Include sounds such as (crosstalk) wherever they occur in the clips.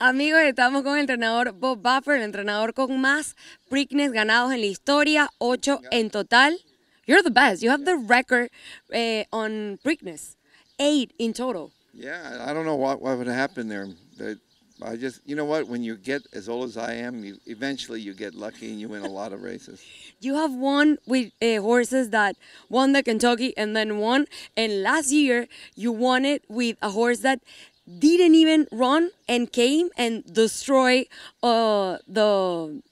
Amigos, estamos con el entrenador Bob Buffer, el entrenador con más Preakness ganados en la historia, ocho en total. You're the best. You have the record eh, on Preakness, 8 in total. Yeah, I don't know what, what would happen there. But I just, you know what, when you get as old as I am, you, eventually you get lucky and you win a lot of races. (laughs) You have won with uh, horses that won the Kentucky and then won. And last year, you won it with a horse that didn't even run and came and destroy uh, the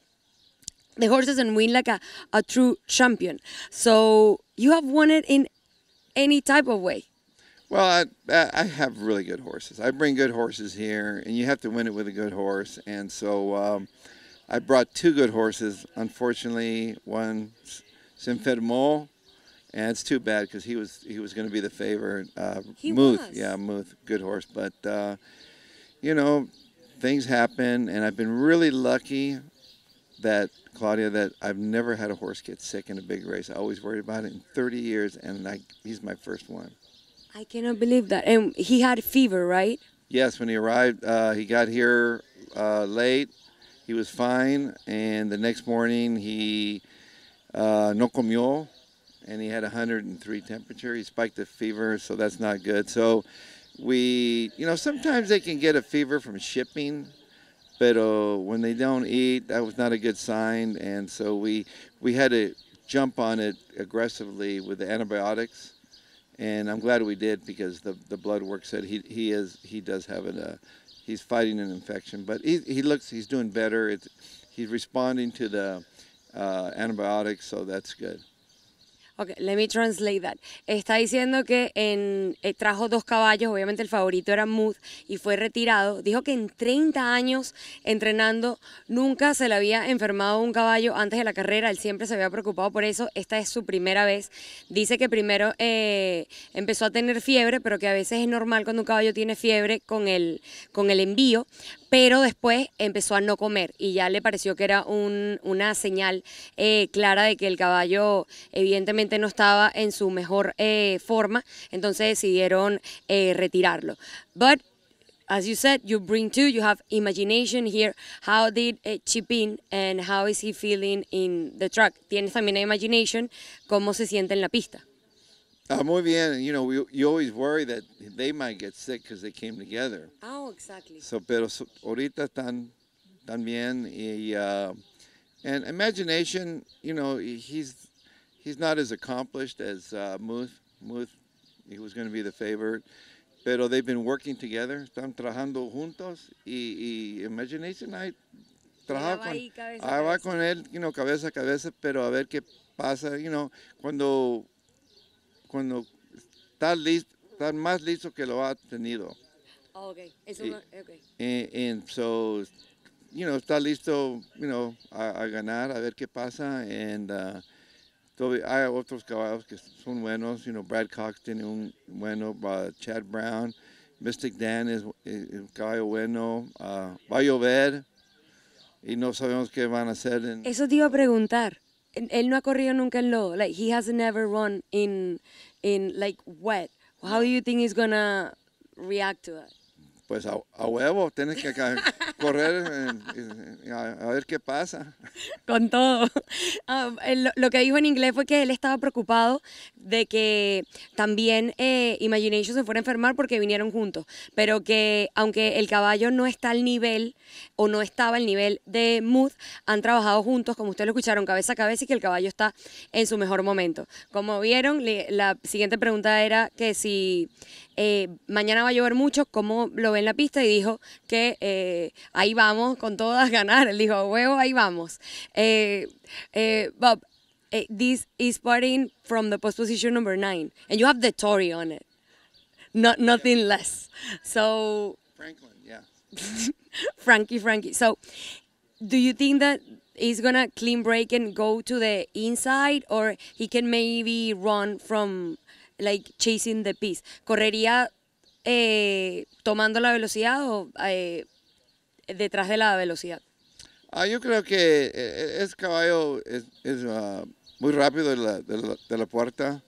the horses and win like a, a true champion. So you have won it in any type of way. Well, I, I have really good horses. I bring good horses here, and you have to win it with a good horse. And so um, I brought two good horses. Unfortunately, one s'enfermó and it's too bad because he was he was going to be the favorite. Uh, he Muth, was. yeah, Muth, good horse. But uh, you know, things happen, and I've been really lucky that Claudia that I've never had a horse get sick in a big race. I always worried about it in 30 years, and I, he's my first one. I cannot believe that. And he had fever, right? Yes, when he arrived, uh, he got here uh, late. He was fine, and the next morning he uh, no comió, and he had 103 temperature. He spiked a fever, so that's not good. So we, you know, sometimes they can get a fever from shipping, but uh, when they don't eat, that was not a good sign. And so we we had to jump on it aggressively with the antibiotics, and I'm glad we did because the the blood work said he he is he does have a uh, he's fighting an infection, but he he looks he's doing better. It's he's responding to the uh, antibiotics, so that's good. Ok, let me translate that. Está diciendo que en, eh, trajo dos caballos, obviamente el favorito era Mood y fue retirado. Dijo que en 30 años entrenando nunca se le había enfermado un caballo antes de la carrera, él siempre se había preocupado por eso, esta es su primera vez. Dice que primero eh, empezó a tener fiebre, pero que a veces es normal cuando un caballo tiene fiebre con el, con el envío, pero después empezó a no comer y ya le pareció que era una señal eh, clara de que el caballo evidentemente no estaba en su mejor eh, forma, entonces decidieron eh, retirarlo. But as you said, you bring two, you have imagination here. How did eh, Chipin and how is he feeling in the truck? Tienes también imagination, cómo se siente en la pista. Uh, muy bien. You know, we, you always worry that they might get sick because they came together. Oh, exactly. So, pero so, ahorita están, están bien. Y, uh, and imagination, you know, he's he's not as accomplished as uh, Muth. Muth, he was going to be the favorite. Pero they've been working together, están trabajando juntos y, y Imagination I trabaja ah, con, él, you know, cabeza a cabeza, pero a ver qué pasa, you know, cuando, cuando está listo, está más listo que lo ha tenido. Oh, okay. Es una, okay. And, and so, you know, está listo, you know, a, a ganar, a ver qué pasa, and... Uh, hay otros caballos que son buenos, you Brad Cox tiene un bueno, uh, Chad Brown, Mystic Dan es, un caballo bueno, uh, va a llover y no sabemos qué van a hacer. Eso te iba a preguntar. Él no ha corrido nunca en lo, Like he has never run in in like wet. How do you think he's gonna react to pues a, huevo, tienes que correr a, ver qué pasa. Con todo. Ah, lo, que dijo en inglés fue que él estaba preocupado de que también eh, Imagination se fuera a enfermar porque vinieron juntos, pero que aunque el caballo no está al nivel o no estaba al nivel de Mood, han trabajado juntos, como ustedes lo escucharon, cabeza a cabeza y que el caballo está en su mejor momento. Como vieron, la siguiente pregunta era que si eh, mañana va a llover mucho, ¿cómo lo en la pista y dijo que eh, ahí vamos con todas ganar. Él dijo, huevo, ahí vamos. Eh, eh, Bob, this is parting from the post position number nine, and you have the Tory on it, not nothing less. So Franklin, yeah, (laughs) Frankie, Frankie. So, do you think that he's gonna clean break and go to the inside, or he can maybe run from like chasing the piece? Correría eh, tomando la velocidad o eh, detrás de la velocidad? Ah, yo creo que eh, ese caballo es, es ah, muy rápido de la, de, la, puerta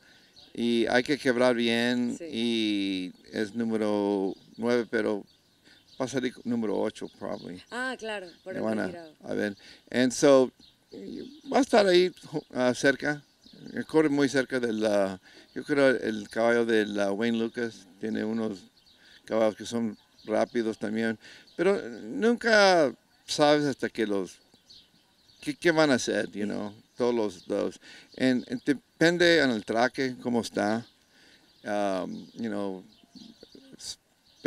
y hay que quebrar bien y es número 9, pero va a salir número 8 probablemente. Ah, claro, por el a ver, and va a estar ahí ah, cerca eh, corre muy cerca de la, yo creo el caballo de la Wayne Lucas, tiene unos caballos que son rápidos también, pero nunca sabes hasta que los, qué, van a hacer, you know, todos los dos. En, depende en el traque, cómo está, um, you know,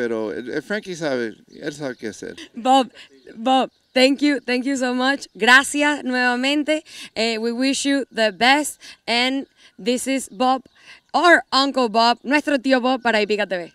pero eh, Frankie sabe, él sabe qué hacer. Bob, Bob, Thank you, thank you so much. Gracias nuevamente. Eh, we wish you the best. And this is Bob, our Uncle Bob, nuestro tío Bob para Ipica TV.